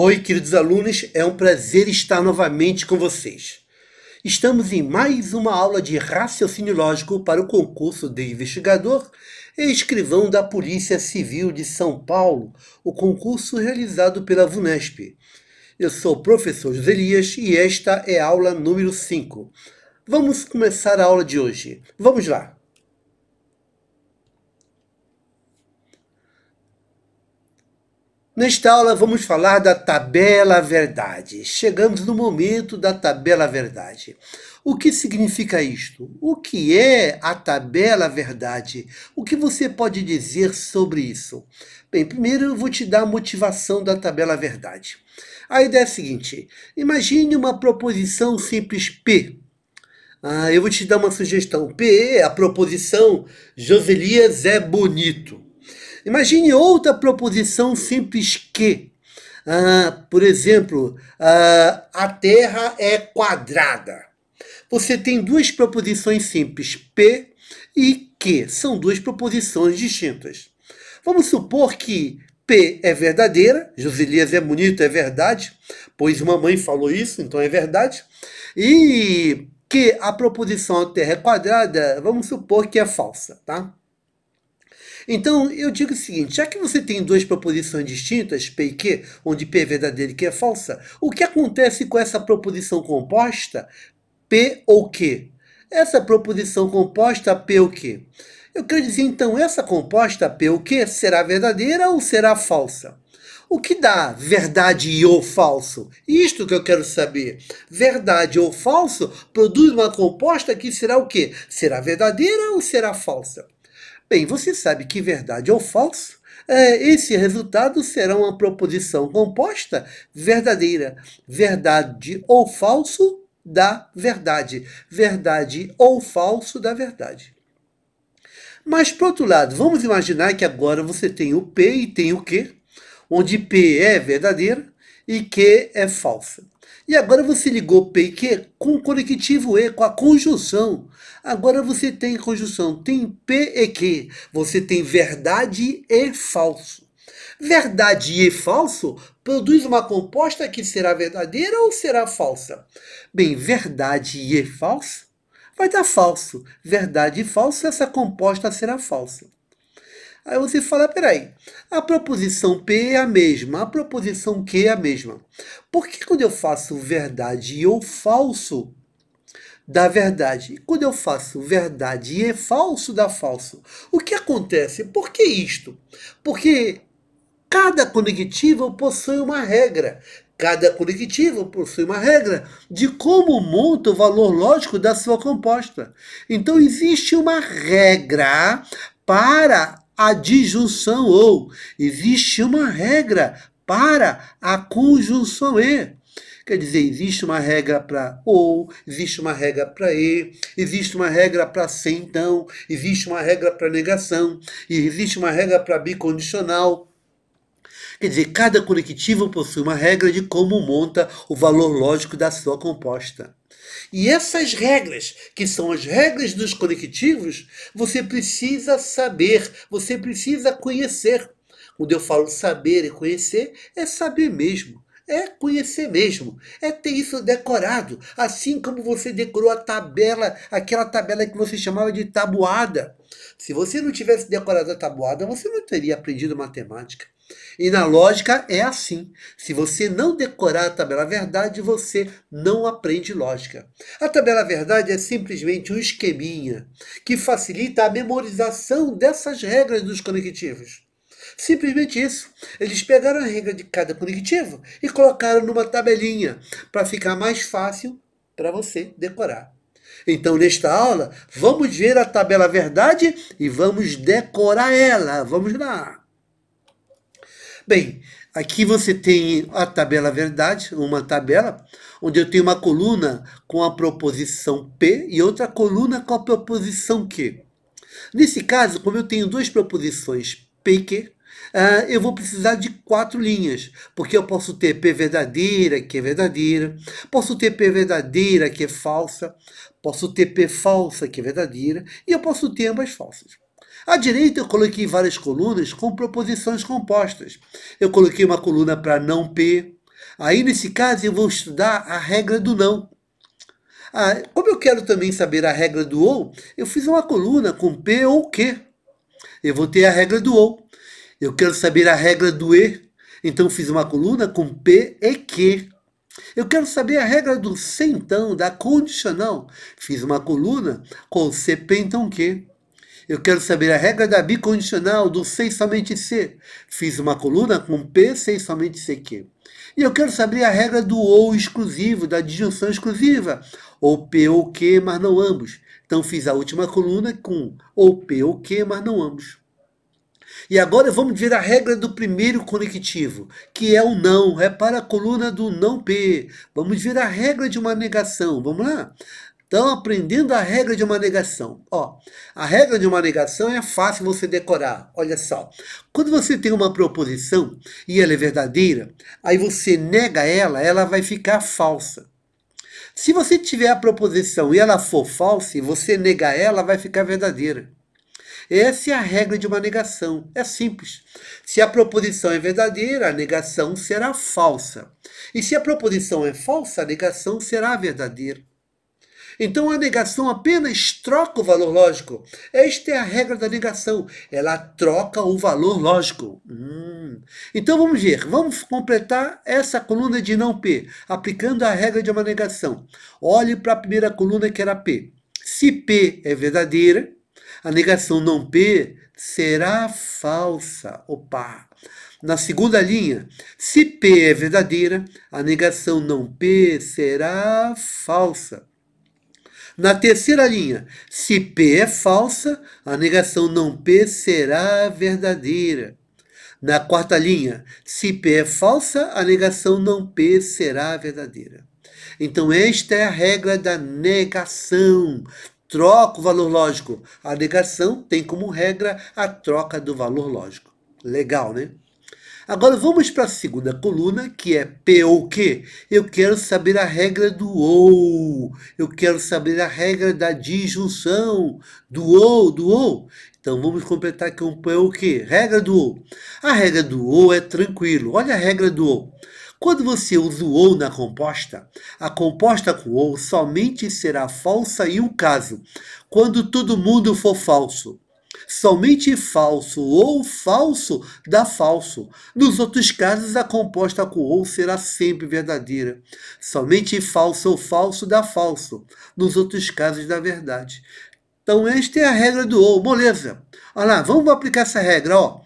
Oi, queridos alunos, é um prazer estar novamente com vocês. Estamos em mais uma aula de raciocínio lógico para o concurso de investigador e escrivão da Polícia Civil de São Paulo, o concurso realizado pela VUNESP. Eu sou o professor José Elias e esta é a aula número 5. Vamos começar a aula de hoje. Vamos lá! Nesta aula vamos falar da tabela verdade. Chegamos no momento da tabela verdade. O que significa isto? O que é a tabela verdade? O que você pode dizer sobre isso? Bem, primeiro eu vou te dar a motivação da tabela verdade. A ideia é a seguinte: imagine uma proposição simples P. Ah, eu vou te dar uma sugestão. P é a proposição Joselias é bonito. Imagine outra proposição simples que. Ah, por exemplo, ah, a Terra é quadrada. Você tem duas proposições simples, P e Q. São duas proposições distintas. Vamos supor que P é verdadeira, Joselias é bonito, é verdade, pois uma mãe falou isso, então é verdade. E que a proposição a terra é quadrada, vamos supor que é falsa, tá? Então, eu digo o seguinte, já que você tem duas proposições distintas, P e Q, onde P é verdadeira e Q é falsa, o que acontece com essa proposição composta, P ou Q? Essa proposição composta, P ou Q? Eu quero dizer, então, essa composta, P ou Q, será verdadeira ou será falsa? O que dá verdade ou falso? Isto que eu quero saber. Verdade ou falso produz uma composta que será o quê? Será verdadeira ou será falsa? Bem, você sabe que verdade ou falso é, esse resultado será uma proposição composta verdadeira. Verdade ou falso da verdade. Verdade ou falso da verdade. Mas, por outro lado, vamos imaginar que agora você tem o P e tem o Q, onde P é verdadeira e Q é falsa. E agora você ligou p e q com o conectivo E, com a conjunção. Agora você tem conjunção, tem P e Q. Você tem verdade e falso. Verdade e falso produz uma composta que será verdadeira ou será falsa? Bem, verdade e falso vai dar falso. Verdade e falso, essa composta será falsa. Aí você fala, peraí, a proposição P é a mesma, a proposição Q é a mesma. Por que quando eu faço verdade ou falso, dá verdade? E quando eu faço verdade e é falso, dá falso? O que acontece? Por que isto? Porque cada conectivo possui uma regra. Cada conectivo possui uma regra de como monta o valor lógico da sua composta. Então existe uma regra para a disjunção ou. Existe uma regra para a conjunção e. Quer dizer, existe uma regra para ou, existe uma regra para e, existe uma regra para se então, existe uma regra para negação, existe uma regra para bicondicional. Quer dizer, cada conectivo possui uma regra de como monta o valor lógico da sua composta. E essas regras, que são as regras dos conectivos, você precisa saber, você precisa conhecer. Quando eu falo saber e conhecer, é saber mesmo. É conhecer mesmo, é ter isso decorado, assim como você decorou a tabela, aquela tabela que você chamava de tabuada. Se você não tivesse decorado a tabuada, você não teria aprendido matemática. E na lógica é assim. Se você não decorar a tabela verdade, você não aprende lógica. A tabela verdade é simplesmente um esqueminha que facilita a memorização dessas regras dos conectivos. Simplesmente isso. Eles pegaram a regra de cada conectivo e colocaram numa tabelinha para ficar mais fácil para você decorar. Então, nesta aula, vamos ver a tabela verdade e vamos decorar ela. Vamos lá! Bem, aqui você tem a tabela verdade, uma tabela, onde eu tenho uma coluna com a proposição P e outra coluna com a proposição Q. Nesse caso, como eu tenho duas proposições P e Q, ah, eu vou precisar de quatro linhas, porque eu posso ter P verdadeira, que é verdadeira, posso ter P verdadeira, que é falsa, posso ter P falsa, que é verdadeira, e eu posso ter ambas falsas. À direita, eu coloquei várias colunas com proposições compostas. Eu coloquei uma coluna para não P. Aí, nesse caso, eu vou estudar a regra do não. Ah, como eu quero também saber a regra do ou, eu fiz uma coluna com P ou Q. Eu vou ter a regra do ou. Eu quero saber a regra do E, então fiz uma coluna com P e Q. Eu quero saber a regra do C então, da condicional. Fiz uma coluna com C, P, então Q. Eu quero saber a regra da bicondicional do 6 somente ser. Fiz uma coluna com P, 6 somente que. E eu quero saber a regra do OU exclusivo, da disjunção exclusiva. Ou P ou Q, mas não ambos. Então fiz a última coluna com ou P ou Q, mas não ambos. E agora vamos ver a regra do primeiro conectivo, que é o não. Repara a coluna do não P. Vamos ver a regra de uma negação. Vamos lá? Então, aprendendo a regra de uma negação. Ó, a regra de uma negação é fácil você decorar. Olha só. Quando você tem uma proposição e ela é verdadeira, aí você nega ela, ela vai ficar falsa. Se você tiver a proposição e ela for falsa e você negar ela, vai ficar verdadeira. Essa é a regra de uma negação. É simples. Se a proposição é verdadeira, a negação será falsa. E se a proposição é falsa, a negação será verdadeira. Então a negação apenas troca o valor lógico. Esta é a regra da negação. Ela troca o valor lógico. Hum. Então vamos ver. Vamos completar essa coluna de não P, aplicando a regra de uma negação. Olhe para a primeira coluna que era P. Se P é verdadeira, a negação não P será falsa. Opa! Na segunda linha, se P é verdadeira, a negação não P será falsa. Na terceira linha, se P é falsa, a negação não P será verdadeira. Na quarta linha, se P é falsa, a negação não P será verdadeira. Então, esta é a regra da negação. Troca o valor lógico. A negação tem como regra a troca do valor lógico. Legal, né? Agora vamos para a segunda coluna, que é P ou Q. Eu quero saber a regra do OU. Eu quero saber a regra da disjunção do OU, do OU. Então vamos completar aqui um P ou Q. Regra do OU. A regra do OU é tranquilo. Olha a regra do OU. Quando você usa o ou na composta, a composta com ou somente será falsa em um caso, quando todo mundo for falso. Somente falso ou falso dá falso. Nos outros casos, a composta com ou será sempre verdadeira. Somente falso ou falso dá falso. Nos outros casos, dá verdade. Então, esta é a regra do ou, moleza. Olha lá, vamos aplicar essa regra. Ó.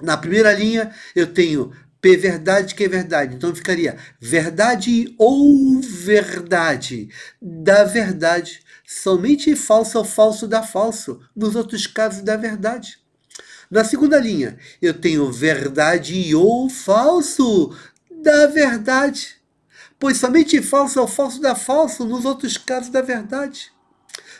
Na primeira linha, eu tenho P verdade que é verdade. Então, ficaria verdade ou verdade. Da verdade Somente falso ao falso dá falso, nos outros casos dá verdade. Na segunda linha, eu tenho verdade ou falso da verdade. Pois somente falso ao falso dá falso, nos outros casos dá verdade.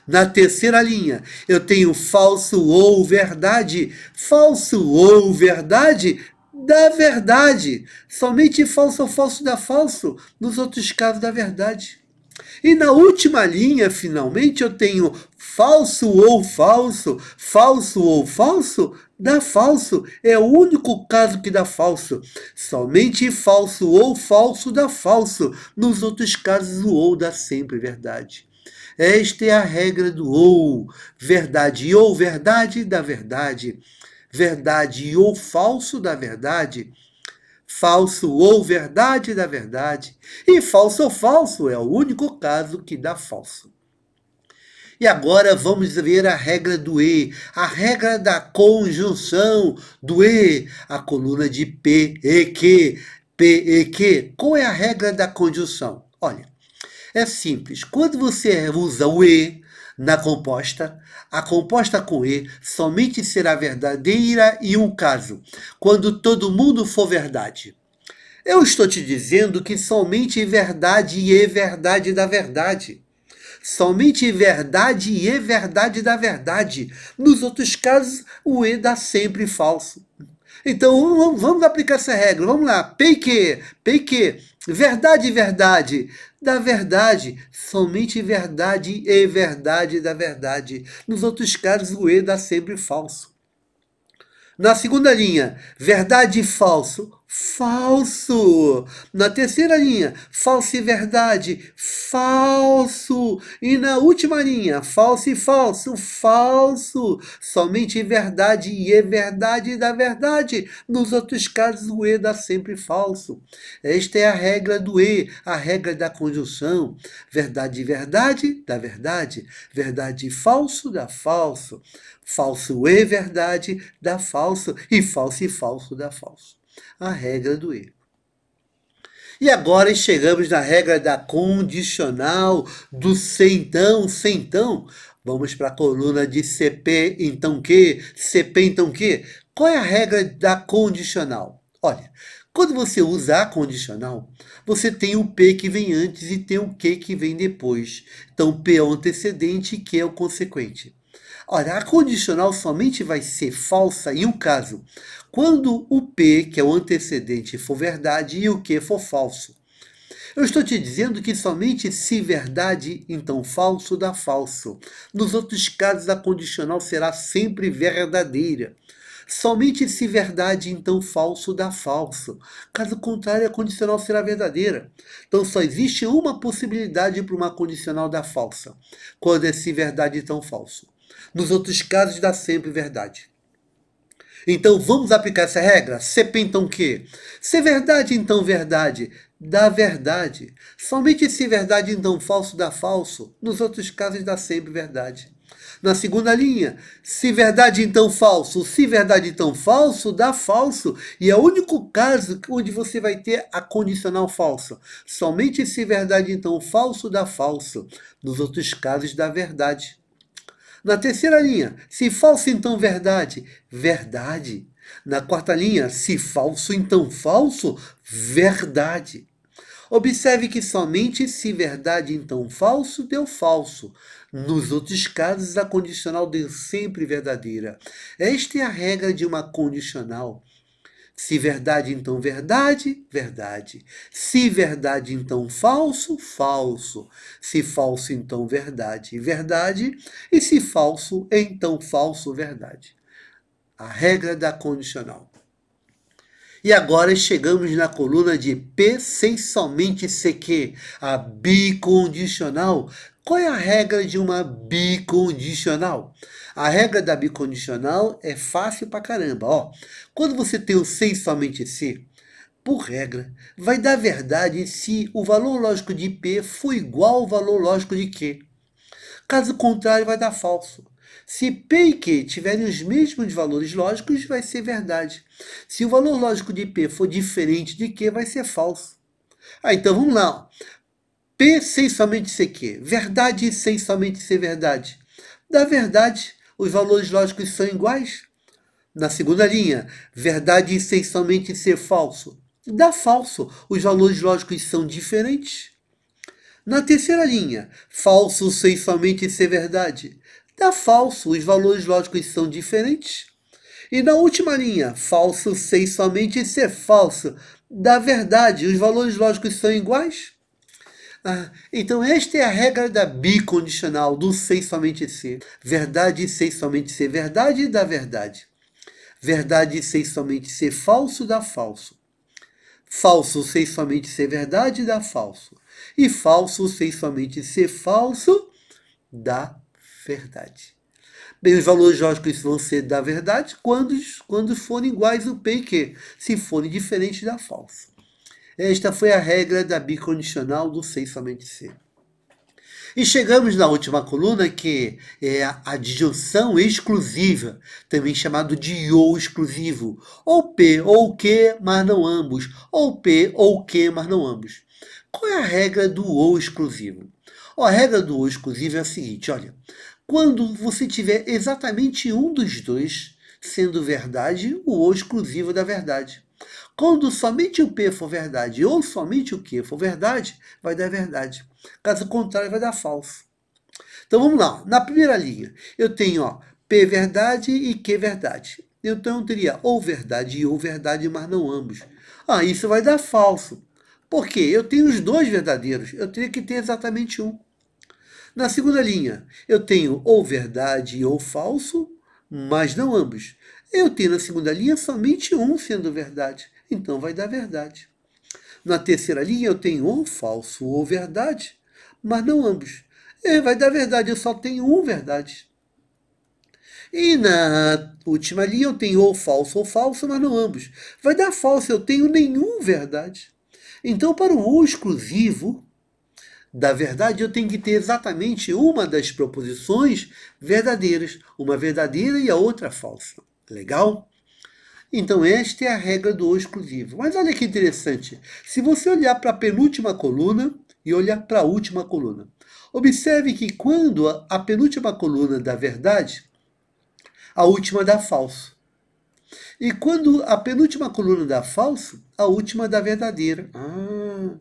Na terceira linha, eu tenho falso ou verdade. Falso ou verdade da verdade. Somente falso ou falso dá falso, nos outros casos da verdade. E na última linha, finalmente, eu tenho falso ou falso, falso ou falso, dá falso. É o único caso que dá falso. Somente falso ou falso dá falso. Nos outros casos, o ou dá sempre verdade. Esta é a regra do ou. Verdade ou verdade dá verdade. Verdade ou falso dá verdade falso ou verdade da verdade, e falso ou falso é o único caso que dá falso. E agora vamos ver a regra do E, a regra da conjunção do E, a coluna de P, E, Q, P, E, Q. Qual é a regra da conjunção? Olha, é simples. Quando você usa o E, na composta, a composta com E somente será verdadeira e um caso, quando todo mundo for verdade. Eu estou te dizendo que somente verdade e verdade da verdade. Somente verdade e verdade da verdade. Nos outros casos, o E dá sempre falso. Então vamos aplicar essa regra. Vamos lá. PQ, que. Verdade, verdade, da verdade, somente verdade e verdade da verdade. Nos outros casos, o E dá sempre falso. Na segunda linha, verdade e falso, falso. Na terceira linha, falso e verdade, falso. E na última linha, falso e falso, falso. Somente verdade e é verdade da verdade. Nos outros casos, o E dá sempre falso. Esta é a regra do E, a regra da conjunção. Verdade e verdade da verdade. Verdade e falso dá falso. Falso e verdade dá falso. E falso e falso dá falso a regra do erro. E agora chegamos na regra da condicional, do sem então, sem então. Vamos para a coluna de CP então que, CP então que. Qual é a regra da condicional? Olha, quando você usa a condicional, você tem o P que vem antes e tem o Q que vem depois. Então, P é o antecedente e Q é o consequente. Olha, a condicional somente vai ser falsa em um caso, quando o P, que é o antecedente, for verdade e o Q for falso. Eu estou te dizendo que somente se verdade, então falso dá falso. Nos outros casos, a condicional será sempre verdadeira. Somente se verdade, então falso dá falso. Caso contrário, a condicional será verdadeira. Então só existe uma possibilidade para uma condicional dar falsa. Quando é se verdade, então falso. Nos outros casos, dá sempre verdade. Então vamos aplicar essa regra? CP então que? Se verdade então verdade, dá verdade. Somente se verdade então falso dá falso, nos outros casos dá sempre verdade. Na segunda linha, se verdade então falso, se verdade então falso, dá falso. E é o único caso onde você vai ter a condicional falso. Somente se verdade então falso, dá falso. Nos outros casos, dá verdade. Na terceira linha, se falso então verdade, verdade. Na quarta linha, se falso então falso, verdade. Observe que somente se verdade então falso deu falso. Nos outros casos, a condicional deu sempre verdadeira. Esta é a regra de uma condicional. Se verdade, então verdade, verdade. Se verdade, então falso, falso. Se falso, então verdade, verdade. E se falso, então falso, verdade. A regra da condicional. E agora chegamos na coluna de P sem somente CQ, a bicondicional qual é a regra de uma bicondicional? A regra da bicondicional é fácil pra caramba. Ó, quando você tem o sem somente se, por regra, vai dar verdade se o valor lógico de P for igual ao valor lógico de Q. Caso contrário, vai dar falso. Se P e Q tiverem os mesmos valores lógicos, vai ser verdade. Se o valor lógico de P for diferente de Q, vai ser falso. Ah, então vamos lá. P sem somente ser Q. Verdade sem somente ser verdade. Da verdade, os valores lógicos são iguais. Na segunda linha, verdade sem somente ser falso. Da falso, os valores lógicos são diferentes. Na terceira linha, falso sem somente ser verdade. Da falso, os valores lógicos são diferentes. E na última linha, falso sem somente ser falso. Da verdade, os valores lógicos são iguais. Ah, então esta é a regra da bicondicional, do sei somente ser. Verdade e sei somente ser verdade da verdade. Verdade e sei somente ser falso da falso. Falso sei somente ser verdade da falso. E falso sei somente ser falso da verdade. Bem, os valores lógicos vão ser da verdade quando, quando forem iguais o P e Q, se forem diferentes da falso. Esta foi a regra da bicondicional do sei somente ser. E chegamos na última coluna, que é a disjunção exclusiva, também chamado de ou exclusivo, ou P ou Q, mas não ambos, ou P ou Q, mas não ambos. Qual é a regra do ou exclusivo? A regra do ou exclusivo é a seguinte, olha, quando você tiver exatamente um dos dois sendo verdade, o ou exclusivo da verdade. Quando somente o P for verdade ou somente o Q for verdade, vai dar verdade. Caso contrário, vai dar falso. Então vamos lá. Na primeira linha, eu tenho ó, P verdade e Q verdade. Então eu teria ou verdade ou verdade, mas não ambos. Ah, isso vai dar falso. Por quê? Eu tenho os dois verdadeiros. Eu teria que ter exatamente um. Na segunda linha, eu tenho ou verdade ou falso, mas não ambos. Eu tenho na segunda linha somente um sendo verdade, então vai dar verdade. Na terceira linha eu tenho ou falso ou verdade, mas não ambos. É, vai dar verdade, eu só tenho um verdade. E na última linha eu tenho ou falso ou falso, mas não ambos. Vai dar falso, eu tenho nenhum verdade. Então, para o ou exclusivo da verdade, eu tenho que ter exatamente uma das proposições verdadeiras, uma verdadeira e a outra falsa. Legal? Então, esta é a regra do exclusivo. Mas olha que interessante. Se você olhar para a penúltima coluna e olhar para a última coluna, observe que quando a penúltima coluna dá verdade, a última dá falso. E quando a penúltima coluna dá falso, a última dá verdadeira. Ah.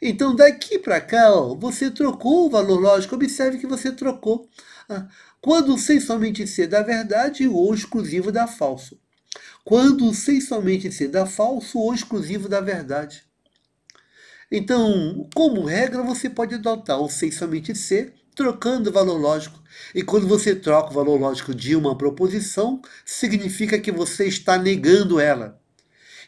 Então, daqui para cá, ó, você trocou o valor lógico. Observe que você trocou. Ah, quando o sem somente ser dá verdade, ou exclusivo dá falso. Quando o sem somente ser dá falso, ou exclusivo dá verdade. Então, como regra, você pode adotar o sem somente ser trocando o valor lógico. E quando você troca o valor lógico de uma proposição, significa que você está negando ela.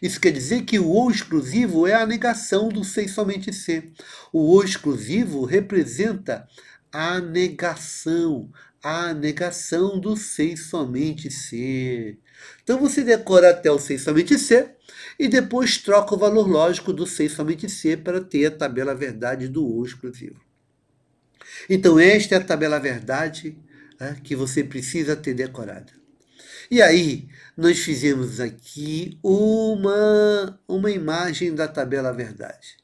Isso quer dizer que o ou exclusivo é a negação do sei somente ser. O ou exclusivo representa a negação, a negação do sei somente ser. Então você decora até o sei somente ser e depois troca o valor lógico do sei somente ser para ter a tabela verdade do ou exclusivo. Então esta é a tabela verdade ah, que você precisa ter decorada. E aí, nós fizemos aqui uma, uma imagem da tabela verdade.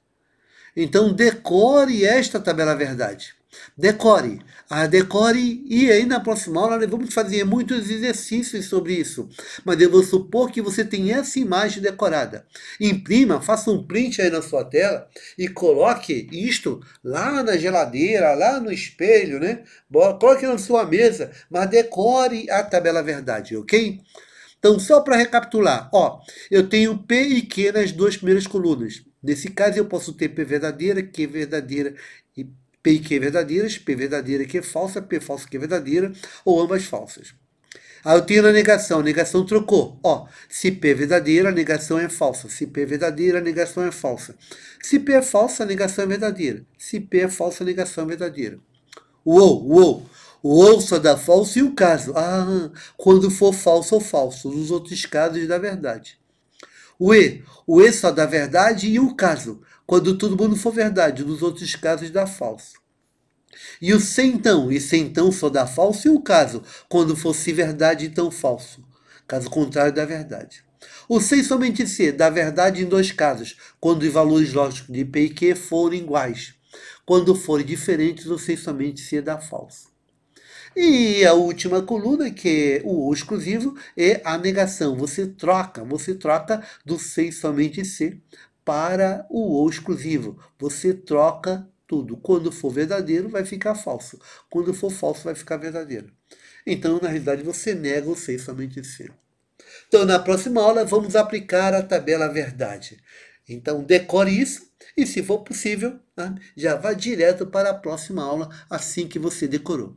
Então, decore esta tabela verdade. Decore. Ah, decore e aí na próxima aula nós vamos fazer muitos exercícios sobre isso. Mas eu vou supor que você tem essa imagem decorada. Imprima, faça um print aí na sua tela e coloque isto lá na geladeira, lá no espelho, né? Coloque na sua mesa, mas decore a tabela verdade, ok? Então, só para recapitular, ó, eu tenho P e Q nas duas primeiras colunas. Nesse caso, eu posso ter P verdadeira, Q verdadeira P e Q é verdadeiras, P verdadeira e Q é falsa, P falsa e Q é verdadeira, ou ambas falsas. Aí eu tenho a negação, a negação trocou. Ó, se P é verdadeira, a negação é falsa. Se P é verdadeira, a negação é falsa. Se P é falsa, a negação é verdadeira. Se P é falsa, a negação é verdadeira. Uou, uou. O ou só dá falso e o caso. Ah, quando for falso ou falso. Nos outros casos dá verdade. O E. O E só dá verdade e o caso quando todo mundo for verdade, nos outros casos dá falso. E o se então, e se então só dá falso, e o caso, quando fosse verdade, então falso. Caso contrário da verdade. O sem somente se dá verdade em dois casos, quando os valores lógicos de P e Q forem iguais. Quando forem diferentes, o sem somente se dá falso. E a última coluna, que é o exclusivo, é a negação. Você troca, você troca do sem somente ser para o ou exclusivo. Você troca tudo. Quando for verdadeiro, vai ficar falso. Quando for falso, vai ficar verdadeiro. Então, na realidade, você nega o ser somente ser. Então, na próxima aula, vamos aplicar a tabela verdade. Então, decore isso e, se for possível, né, já vá direto para a próxima aula assim que você decorou.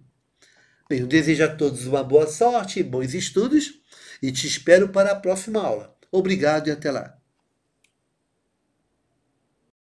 Bem, eu desejo a todos uma boa sorte, bons estudos e te espero para a próxima aula. Obrigado e até lá.